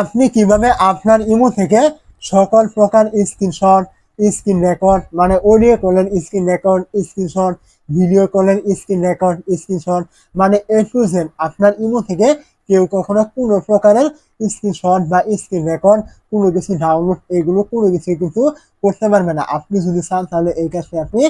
আপনি কিভাবে আপনার ইমো থেকে সকল প্রকার স্ক্রিনশট স্ক্রিন রেকর্ড মানে অডিও কলের স্ক্রিন রেকর্ড স্ক্রিনশট ভিডিও কলের স্ক্রিন রেকর্ড স্ক্রিনশট মানে এ টু জেড আপনার ইমো থেকে কেউ কখনো কোনো প্রকারের স্ক্রিনশট বা স্ক্রিন রেকর্ড কোনো কিছু ডাউনলোড এগুলো কোনো কিছু কিন্তু করতে পারবে না আপনি যদি চান তাহলে এই কাজটি আপনি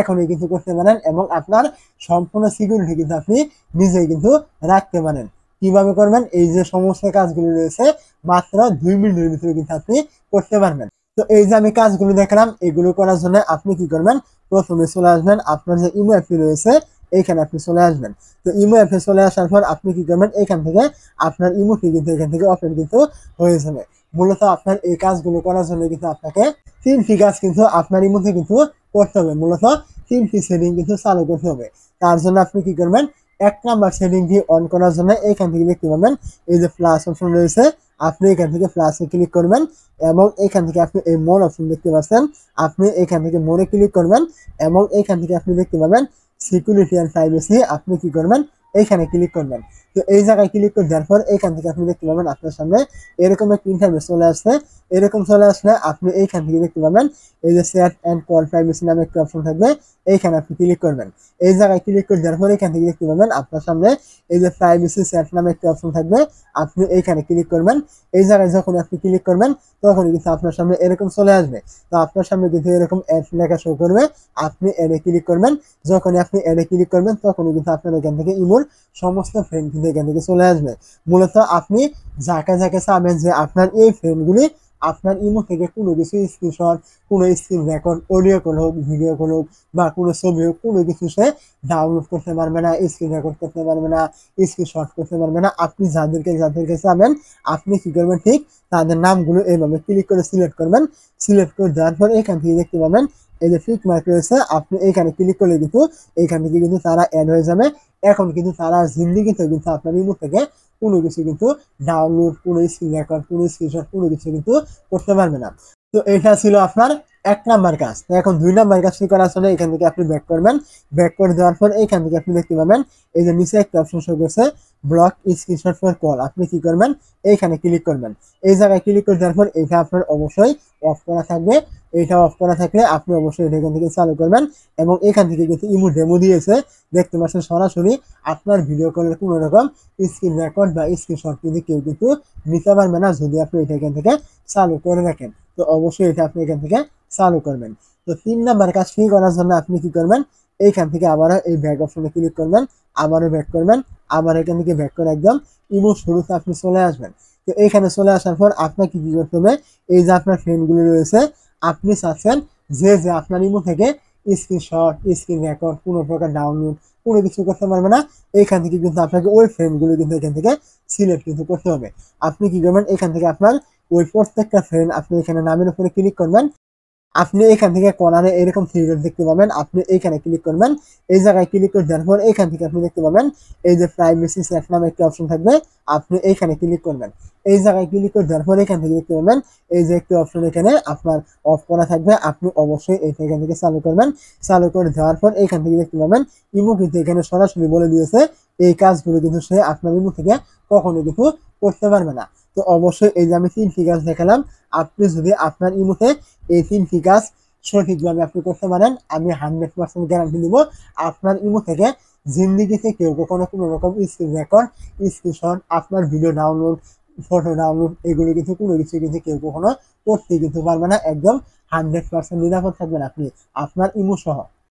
এখনই কিন্তু করতে পারেন এবং আপনার সম্পূর্ণ সিকিউরিটি কিন্তু আপনি নিজেই কিন্তু রাখতে পারেন কিভাবে করবেন এই যে সমস্ত কাজগুলো রয়েছে মাত্র দুই মিনিটের ভিতরে কিন্তু আপনি করতে পারবেন তো এই যে আমি কাজগুলো দেখলাম এগুলো করার জন্য আপনি কি করবেন প্রথমে চলে আসবেন আপনার যে ইমো অ্যাপটি রয়েছে এইখানে আপনি চলে আসবেন তো ইমো অ্যাপে চলে আসার পর আপনি কি করবেন এখান থেকে আপনার ইমোটি কিন্তু এখান থেকে অপেন কিন্তু হয়ে যাবে মূলত আপনার এই কাজগুলো করার জন্য কিন্তু আপনাকে তিনটি কাজ কিন্তু আপনার ইমোতে কিন্তু করতে হবে মূলত তিনটি সেটিং কিন্তু চালু করতে হবে তার জন্য আপনি কি করবেন এক নাম্বার সেটিং দিয়ে অন করার জন্য এইখান থেকে দেখতে পাবেন এই যে প্লাস অপশন রয়েছে আপনি এখান থেকে প্লাসে ক্লিক করবেন এবং এখান থেকে আপনি এই মোর অপশন দেখতে পাচ্ছেন আপনি এখান থেকে মোরে ক্লিক করবেন এবং এখান থেকে আপনি দেখতে পাবেন সিকিউরিটি অ্যান্ড প্রাইভেসি আপনি কি করবেন এইখানে ক্লিক করবেন তো এই জায়গায় ক্লিক করে দেওয়ার পর এইখান থেকে আপনি দেখতে পাবেন আপনার সামনে এরকম একটা ইন্টারভেস চলে আসছে এরকম চলে আসলে আপনি এইখান থেকে দেখতে পাবেন এই যে সেট অ্যান্ড কল প্রাইভেসি নামে একটি অপশন থাকবে এইখানে আপনি ক্লিক করবেন এই জায়গায় ক্লিক করে দেওয়ার পর এখান থেকে দেখতে পাবেন আপনার সামনে এই যে প্রাইভেসি সেট নামে একটি অপশন থাকবে আপনি এইখানে ক্লিক করবেন এই জায়গায় যখন আপনি ক্লিক করবেন তখন কিন্তু আপনার সামনে এরকম চলে আসবে তো আপনার সামনে কিন্তু এরকম অ্যাড লেখা শো করবে আপনি অ্যাডে ক্লিক করবেন যখন আপনি এডে ক্লিক করবেন তখন কিন্তু আপনার এখান থেকে ইমো কাপড় সমস্ত ফ্রেম কিন্তু এখান থেকে চলে আসবে মূলত আপনি যাকে যাকে চাবেন যে আপনার এই ফ্রেমগুলি আপনার ইমো থেকে কোনো কিছু স্ক্রিনশট কোনো স্ক্রিন রেকর্ড অডিও কল হোক ভিডিও কল হোক বা কোনো ছবি হোক কোনো কিছু সে ডাউনলোড করতে পারবে না স্ক্রিন রেকর্ড করতে পারবে না স্ক্রিনশট করতে পারবে না আপনি যাদেরকে যাদেরকে চাবেন আপনি কী করবেন ঠিক তাদের নামগুলো এইভাবে ক্লিক করে সিলেক্ট করবেন সিলেক্ট করে দেওয়ার পর এখান থেকে দেখতে পাবেন এই যে ফিক মার্ক রয়েছে আপনি এখানে ক্লিক করলে কিন্তু এখান থেকে কিন্তু তারা অ্যাড হয়ে যাবে এখন কিন্তু তারা জিন্দি কিন্তু কিন্তু আপনার ইমো থেকে কোনো কিছু কিন্তু ডাউনলোড কোনো স্ক্রিন রেকর্ড কোনো স্ক্রিনশট কোনো কিছু কিন্তু করতে পারবে না তো এটা ছিল আপনার এক নাম্বার কাজ তো এখন দুই নাম্বার কি করা আসলে এখান থেকে আপনি ব্যাক করবেন ব্যাক করে দেওয়ার পর এখান থেকে আপনি দেখতে পাবেন এই যে নিচে একটা অপশন শো করছে ব্লক স্ক্রিনশট ফর কল আপনি কি করবেন এইখানে ক্লিক করবেন এই জায়গায় ক্লিক করে দেওয়ার পর এটা আপনার অবশ্যই অফ করা থাকবে এইটা অফ করা থাকলে আপনি অবশ্যই এটা এখান থেকে চালু করবেন এবং এখান থেকে কিন্তু ইমো ডেমো দিয়েছে দেখতে পাচ্ছেন সরাসরি আপনার ভিডিও কলের কোনো রকম স্ক্রিন রেকর্ড বা স্ক্রিনশট কিন্তু কেউ কিন্তু নিতে পারবে না যদি আপনি এটা এখান থেকে চালু করে রাখেন তো অবশ্যই এটা আপনি এখান থেকে চালু করবেন তো তিন নাম্বার কাজ ফ্রি করার জন্য আপনি কি করবেন এইখান থেকে আবারও এই ব্যাক অপশনে ক্লিক করবেন আবারও ব্যাক করবেন আবার এখান থেকে ব্যাক করে একদম ইমো শুরুতে আপনি চলে আসবেন তো এইখানে চলে আসার পর আপনাকে কী করতে হবে এই যে আপনার ফ্রেন্ডগুলি রয়েছে আপনি চাচ্ছেন যে যে আপনার ইমো থেকে স্ক্রিনশট স্ক্রিন রেকর্ড কোনো প্রকার ডাউনলোড কোনো কিছু করতে পারবে না এইখান থেকে কিন্তু আপনাকে ওই ফ্রেমগুলো কিন্তু এখান থেকে সিলেক্ট কিন্তু করতে হবে আপনি কী করবেন এখান থেকে আপনার ওই প্রত্যেকটা ফ্রেন্ড আপনি এখানে নামের উপরে ক্লিক করবেন আপনি এখান থেকে কোনারে এরকম থ্রি ডট দেখতে পাবেন আপনি এইখানে ক্লিক করবেন এই জায়গায় ক্লিক করে দেওয়ার পর এইখান থেকে আপনি দেখতে পাবেন এই যে প্রাইভেসি সেফ নামে একটি অপশন থাকবে আপনি এইখানে ক্লিক করবেন এই জায়গায় ক্লিক করে দেওয়ার পর এখান থেকে দেখতে পাবেন এই যে একটি অপশন এখানে আপনার অফ করা থাকবে আপনি অবশ্যই এই এখান থেকে চালু করবেন চালু করে দেওয়ার পর এখান থেকে দেখতে পাবেন ইমো কিন্তু এখানে সরাসরি বলে দিয়েছে এই কাজগুলো কিন্তু সে আপনার ইমো থেকে কখনো কিন্তু করতে পারবে না তো অবশ্যই এই যে আমি তিন ফিগার্স দেখালাম আপনি যদি আপনার ইমোতে এই ফিগার্স কাজ সঠিকভাবে আপনি করতে পারেন আমি হান্ড্রেড পার্সেন্ট গ্যারান্টি দিব আপনার ইমো থেকে জিন্দিগিতে কেউ কখনো কোনো রকম স্ক্রিন রেকর্ড স্ক্রিনশট আপনার ভিডিও ডাউনলোড ফটো ডাউনলোড এগুলো কিন্তু কোনো কিছু কিন্তু কেউ কখনো করতে কিন্তু পারবে না একদম হান্ড্রেড পার্সেন্ট নিরাপদ থাকবেন আপনি আপনার ইমো সহ